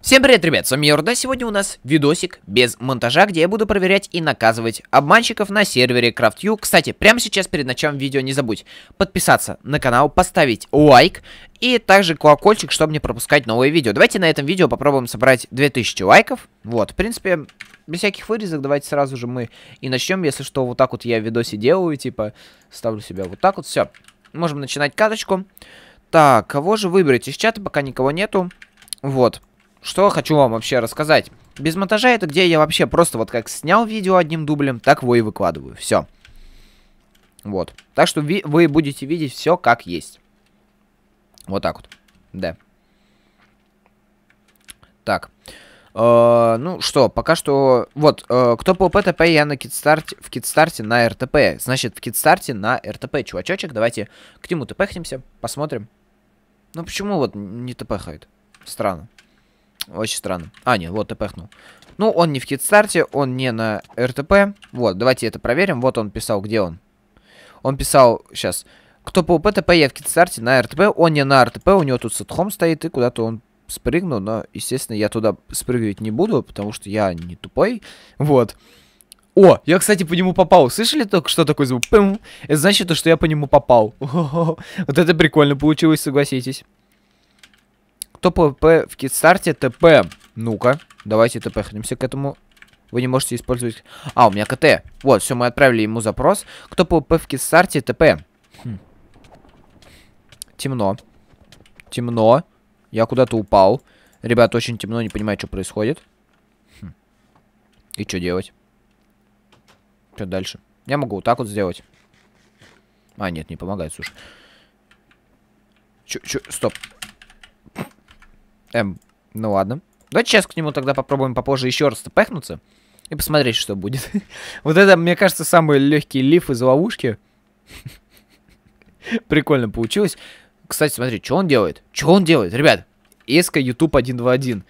Всем привет, ребят, с вами Йорда, сегодня у нас видосик без монтажа, где я буду проверять и наказывать обманщиков на сервере CraftU. Кстати, прямо сейчас перед началом видео не забудь подписаться на канал, поставить лайк и также колокольчик, чтобы не пропускать новые видео. Давайте на этом видео попробуем собрать 2000 лайков. Вот, в принципе, без всяких вырезок, давайте сразу же мы и начнем, если что, вот так вот я видосе делаю, типа, ставлю себя вот так вот, все. Можем начинать карточку. Так, кого же выбрать? Из чата пока никого нету. Вот что хочу вам вообще рассказать. Без монтажа это где я вообще просто вот как снял видео одним дублем, так его и выкладываю. Все. Вот. Так что вы будете видеть все как есть. Вот так вот. Да. Так. Э, ну что, пока что... Вот, э, кто по ПТП, я на китстарте, в китстарте на РТП. Значит, в китстарте на РТП, чувачочек. Давайте к нему тпхнемся, посмотрим. Ну почему вот не тпхает? Странно. Очень странно. А, нет, вот тпхнул. Ну, он не в кит старте он не на РТП. Вот, давайте это проверим. Вот он писал, где он. Он писал, сейчас, кто по ПТП, я в старте на РТП. Он не на РТП, у него тут садхом стоит, и куда-то он спрыгнул. Но, естественно, я туда спрыгивать не буду, потому что я не тупой. Вот. О, я, кстати, по нему попал. Слышали только что такой звук? Пым. Это значит, что я по нему попал. Вот это прикольно получилось, согласитесь. Кто ПВП в китстарте? ТП. Ну-ка, давайте ТПхнемся к этому. Вы не можете использовать... А, у меня КТ. Вот, все, мы отправили ему запрос. Кто ПВП в китстарте? ТП. Хм. Темно. Темно. Я куда-то упал. ребят, очень темно, не понимаю, что происходит. Хм. И что делать? Что дальше? Я могу вот так вот сделать. А, нет, не помогает, слушай. Чё, чё, стоп. Эм, ну ладно. Давайте сейчас к нему тогда попробуем попозже еще раз пехнуться и посмотреть, что будет. вот это, мне кажется, самый легкий лиф из ловушки. Прикольно получилось. Кстати, смотри, что он делает? Что он делает, ребят? Эска YouTube 121.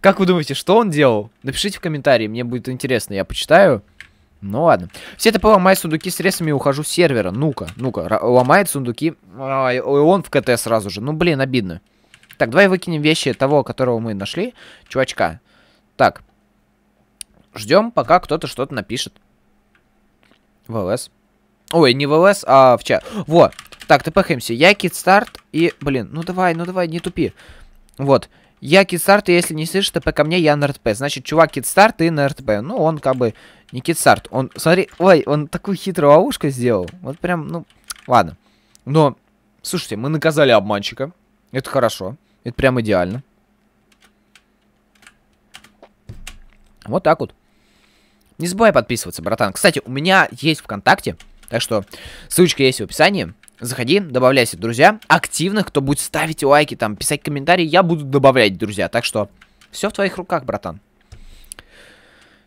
Как вы думаете, что он делал? Напишите в комментарии, мне будет интересно, я почитаю. Ну ладно. Все это поломает сундуки с ресами и ухожу с сервера. Ну-ка, ну-ка, ломает сундуки. А, он в КТ сразу же. Ну блин, обидно. Так, давай выкинем вещи того, которого мы нашли. Чувачка. Так. Ждем, пока кто-то что-то напишет. ВЛС. Ой, не ВЛС, а в чат. Во. Так, тпхаемся. Я кидстарт и... Блин, ну давай, ну давай, не тупи. Вот. Я кидстарт, и если не слышишь ТП ко мне, я на РТП. Значит, чувак кидстарт и на РТП. Ну, он как бы не кидстарт. Он, смотри, ой, он такую хитрую ловушку сделал. Вот прям, ну, ладно. Но, слушайте, мы наказали обманщика. Это хорошо. Это прям идеально. Вот так вот. Не забывай подписываться, братан. Кстати, у меня есть ВКонтакте, так что ссылочка есть в описании. Заходи, добавляйся, друзья. Активных, кто будет ставить лайки, там, писать комментарии, я буду добавлять, друзья. Так что все в твоих руках, братан.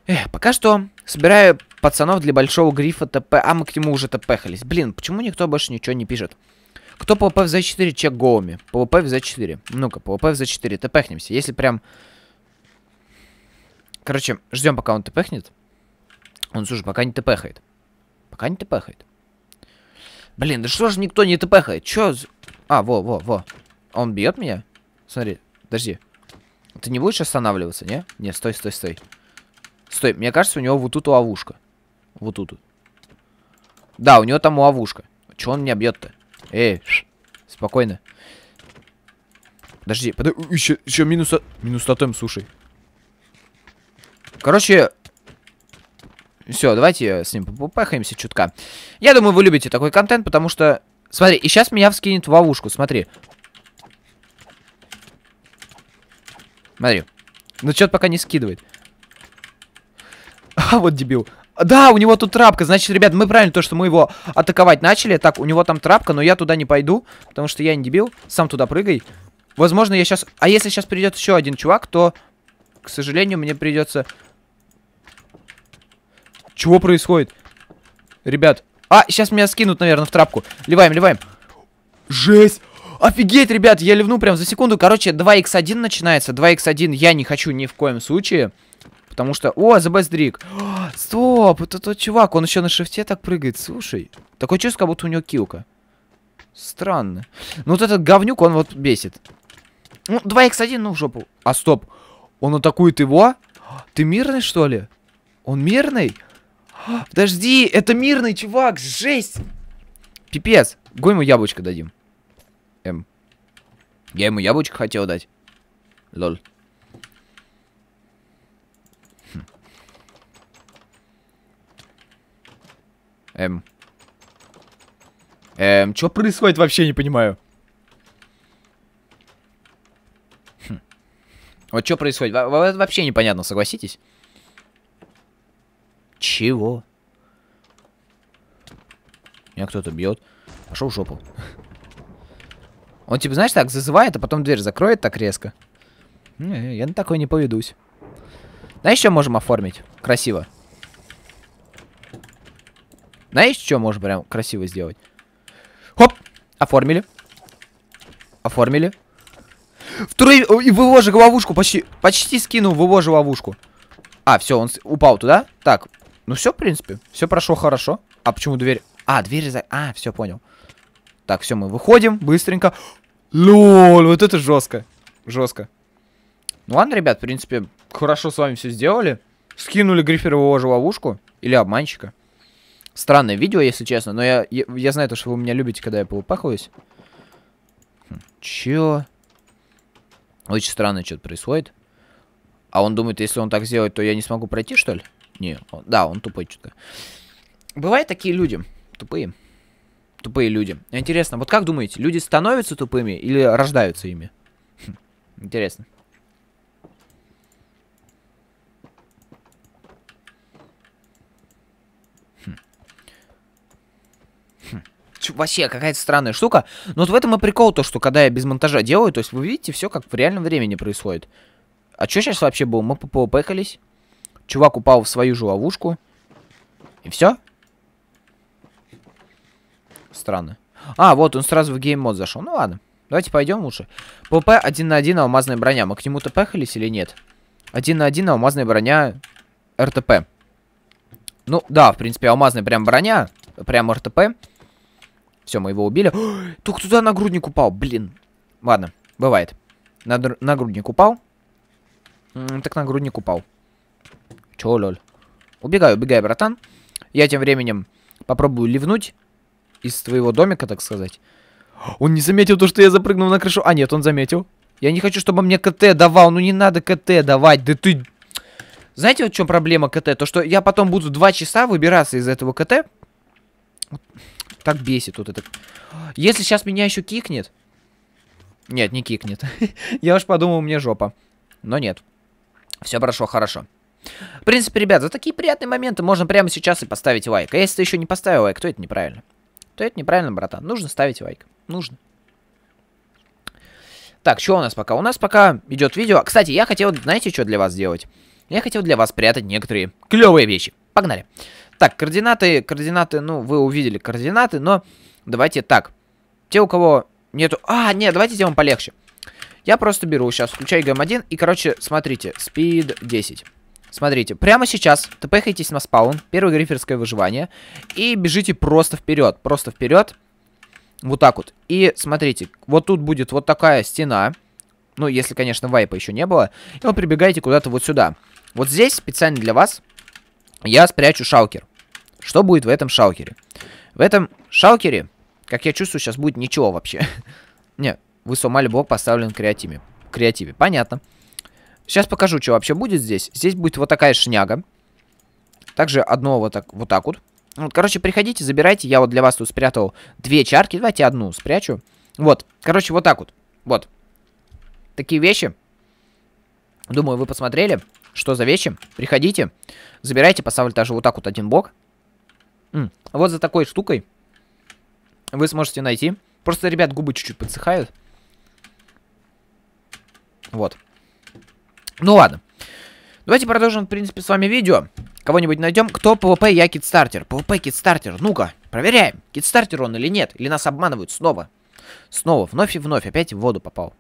Эх, пока что собираю пацанов для большого грифа ТП, а мы к нему уже тпхались. Блин, почему никто больше ничего не пишет? Кто ПВП в Z4, чек гоуми. ПВП в Z4. Ну-ка, ПВП в Z4. Тпхнемся. Если прям... Короче, ждем, пока он тпхнет. Он, слушай, пока не тпхает. Пока не тпхает. Блин, да что же никто не тпхает? Чё? А, во, во, во. Он бьет меня? Смотри, подожди. Ты не будешь останавливаться, не? Не, стой, стой, стой. Стой, мне кажется, у него вот тут ловушка. Вот тут. Да, у него там ловушка. Чё он меня бьет-то? Эй, ш, спокойно. Подожди, под... еще, еще минус, минус тотем, слушай. Короче, все, давайте с ним попахаемся чутка. Я думаю, вы любите такой контент, потому что... Смотри, и сейчас меня вскинет в ловушку, смотри. Смотри. Ну, что-то пока не скидывает. А, вот дебил. Да, у него тут трапка. Значит, ребят, мы правильно то, что мы его атаковать начали. Так, у него там трапка, но я туда не пойду, потому что я не дебил. Сам туда прыгай. Возможно, я сейчас... А если сейчас придет еще один чувак, то, к сожалению, мне придется... Чего происходит? Ребят. А, сейчас меня скинут, наверное, в трапку. Ливаем, ливаем. Жесть! Офигеть, ребят, я ливну прям за секунду. Короче, 2x1 начинается. 2x1 я не хочу ни в коем случае. Потому что... О, The Best Drink. О, стоп, это тот чувак. Он еще на шифте так прыгает. Слушай, такое чувство, как будто у него килка. Странно. Ну вот этот говнюк, он вот бесит. Ну, 2 X 1 ну в жопу. А стоп. Он атакует его? Ты мирный, что ли? Он мирный? Подожди, это мирный чувак, жесть! Пипец. Го ему яблочко дадим. м. Эм. Я ему яблочко хотел дать. Лол. Эм. Эм, что происходит, вообще не понимаю. Хм. Вот что происходит? Во -во вообще непонятно, согласитесь? Чего? Меня кто-то бьет. Пошел в жопу. Он типа, знаешь, так зазывает, а потом дверь закроет так резко. Не, я на такое не поведусь. Знаешь, что можем оформить? Красиво. Знаешь, что можно прям красиво сделать? Хоп! Оформили. Оформили. Второй... И в его же ловушку почти... Почти скинул в его же ловушку. А, все, он упал туда. Так, ну все, в принципе. Все прошло хорошо. А почему дверь... А, дверь за... А, все, понял. Так, все, мы выходим быстренько. Лол, вот это жестко. Жестко. Ну ладно, ребят, в принципе, хорошо с вами все сделали. Скинули гриферового же ловушку. Или обманщика. Странное видео, если честно, но я, я, я знаю то, что вы меня любите, когда я полупахаюсь. Хм, чё? Очень странно что-то происходит. А он думает, если он так сделает, то я не смогу пройти, что ли? Не, он, да, он тупой что-то. Бывают такие люди, тупые. Тупые люди. Интересно, вот как думаете, люди становятся тупыми или рождаются ими? Хм, интересно. вообще какая-то странная штука. Но вот в этом и прикол то, что когда я без монтажа делаю, то есть вы видите все как в реальном времени происходит. А что сейчас вообще было? Мы попэкались. Чувак упал в свою же ловушку. И все? Странно. А, вот, он сразу в гейм-мод зашел. Ну ладно. Давайте пойдем лучше. ПП 1 на 1 алмазная броня. Мы к нему-то поехались или нет? 1 на 1 алмазная броня РТП. Ну, да, в принципе, алмазная прям броня. Прям РТП. Все, мы его убили. Только туда нагрудник упал, блин. Ладно, бывает. Надр нагрудник упал. М -м, так нагрудник упал. Чё, лёль? Убегай, убегай, братан. Я тем временем попробую ливнуть из твоего домика, так сказать. Он не заметил то, что я запрыгнул на крышу. А, нет, он заметил. Я не хочу, чтобы мне КТ давал. Ну не надо КТ давать. Да ты... Знаете, вот в чем проблема КТ? То, что я потом буду два часа выбираться из этого КТ. Так бесит вот это. Если сейчас меня еще кикнет... Нет, не кикнет. Я уж подумал, мне жопа. Но нет. Все хорошо, хорошо. В принципе, ребят, за такие приятные моменты можно прямо сейчас и поставить лайк. А если ты еще не поставил лайк, то это неправильно. То это неправильно, братан. Нужно ставить лайк. Нужно. Так, что у нас пока? У нас пока идет видео. А, кстати, я хотел, знаете, что для вас сделать? Я хотел для вас прятать некоторые клевые вещи. Погнали. Так, координаты, координаты, ну, вы увидели координаты, но давайте так. Те, у кого нету... А, нет, давайте сделаем полегче. Я просто беру сейчас, включаю ГМ1 и, короче, смотрите, speed 10. Смотрите, прямо сейчас тпхайтесь на спаун, первое гриферское выживание, и бежите просто вперед, просто вперед, вот так вот. И смотрите, вот тут будет вот такая стена, ну, если, конечно, вайпа еще не было, и вы прибегаете куда-то вот сюда. Вот здесь специально для вас я спрячу шаукер. Что будет в этом шалкере? В этом шалкере, как я чувствую, сейчас будет ничего вообще. Нет, вы сломали блок, поставлен креативе. Креативе, понятно. Сейчас покажу, что вообще будет здесь. Здесь будет вот такая шняга. Также одно вот так вот. Так вот. вот короче, приходите, забирайте. Я вот для вас тут спрятал две чарки. Давайте одну спрячу. Вот, короче, вот так вот. Вот. Такие вещи. Думаю, вы посмотрели, что за вещи. Приходите, забирайте, поставлю даже вот так вот один блок. Вот за такой штукой вы сможете найти. Просто, ребят, губы чуть-чуть подсыхают. Вот. Ну ладно. Давайте продолжим, в принципе, с вами видео. Кого-нибудь найдем. Кто PvP, я Китстартер. PvP, Китстартер. Ну-ка, проверяем, Китстартер он или нет. Или нас обманывают снова. Снова, вновь и вновь. Опять в воду попал.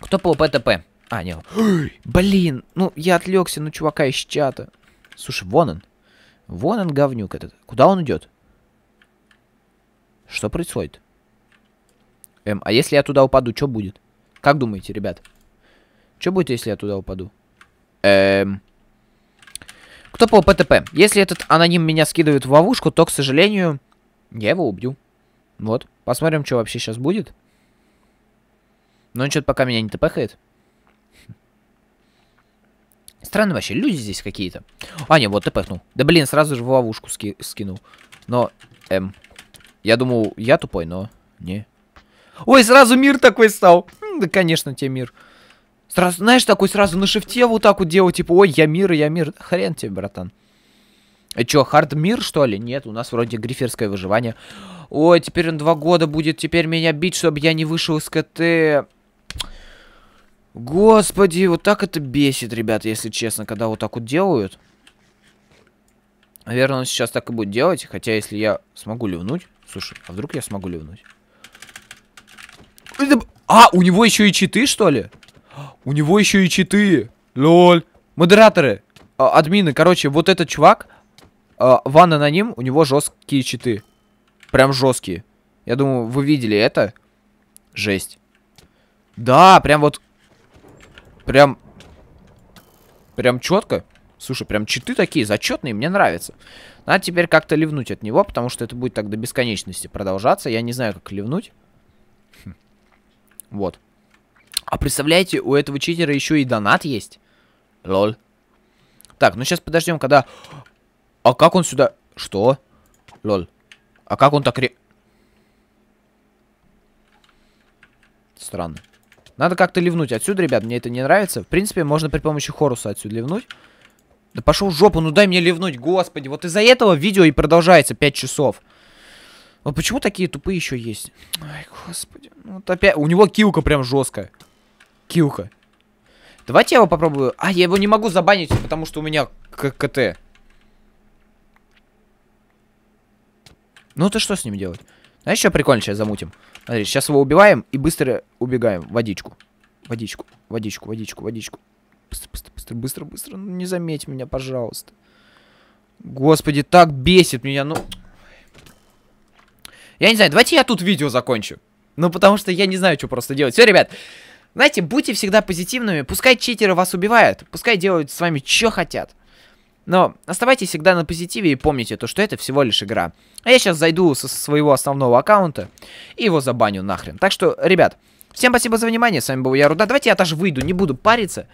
Кто PvP, ТП? А, нет. Блин, ну я отвлекся на чувака из чата. Слушай, вон он. Вон он, говнюк этот. Куда он идет? Что происходит? Эм, а если я туда упаду, что будет? Как думаете, ребят? Что будет, если я туда упаду? Эм... Кто по ПТП? Если этот аноним меня скидывает в ловушку, то, к сожалению, я его убью. Вот. Посмотрим, что вообще сейчас будет. Но он что-то пока меня не тпхает. Странно вообще, люди здесь какие-то. А, не, вот ты пыхнул. Да блин, сразу же в ловушку ски скинул. Но, эм, я думал, я тупой, но не. Ой, сразу мир такой стал. М, да, конечно, тебе мир. Сразу, знаешь, такой сразу на шифте вот так вот делал, типа, ой, я мир, я мир. Хрен тебе, братан. А чё, хард мир, что ли? Нет, у нас вроде гриферское выживание. Ой, теперь он два года будет теперь меня бить, чтобы я не вышел из КТ. Господи, вот так это бесит, ребят, если честно, когда вот так вот делают. Наверное, он сейчас так и будет делать. Хотя, если я смогу ливнуть... Слушай, а вдруг я смогу ливнуть? А, у него еще и читы, что ли? У него еще и читы. Лоль. Модераторы, а, админы, короче, вот этот чувак, а, Ван Аноним, у него жесткие читы. Прям жесткие. Я думаю, вы видели это. Жесть. Да, прям вот Прям... Прям четко. Слушай, прям читы такие зачетные, мне нравится. Надо теперь как-то ливнуть от него, потому что это будет так до бесконечности продолжаться. Я не знаю, как ливнуть. Хм. Вот. А представляете, у этого читера еще и донат есть. Лол. Так, ну сейчас подождем, когда... А как он сюда... Что? Лол. А как он так... Ре... Странно. Надо как-то ливнуть отсюда, ребят, мне это не нравится. В принципе, можно при помощи Хоруса отсюда ливнуть. Да пошел в жопу, ну дай мне ливнуть, господи. Вот из-за этого видео и продолжается 5 часов. Вот почему такие тупые еще есть? Ай, господи. Ну вот опять... У него килка прям жесткая. Килка. Давайте я его попробую. А, я его не могу забанить, потому что у меня ККТ. Ну ты что с ним делать? Знаешь, что прикольно сейчас замутим? Смотри, сейчас его убиваем и быстро убегаем. Водичку. Водичку, водичку, водичку, водичку. Быстро, быстро, быстро, быстро, быстро. Ну, не заметь меня, пожалуйста. Господи, так бесит меня, ну... Я не знаю, давайте я тут видео закончу. Ну, потому что я не знаю, что просто делать. Все, ребят, знаете, будьте всегда позитивными. Пускай читеры вас убивают. Пускай делают с вами, что хотят. Но оставайтесь всегда на позитиве и помните то, что это всего лишь игра. А я сейчас зайду со своего основного аккаунта и его забаню нахрен. Так что, ребят, всем спасибо за внимание. С вами был я, Руда. Давайте я даже выйду, не буду париться.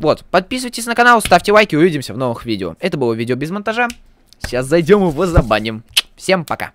Вот, подписывайтесь на канал, ставьте лайки, увидимся в новых видео. Это было видео без монтажа. Сейчас зайдем его забаним. Всем пока.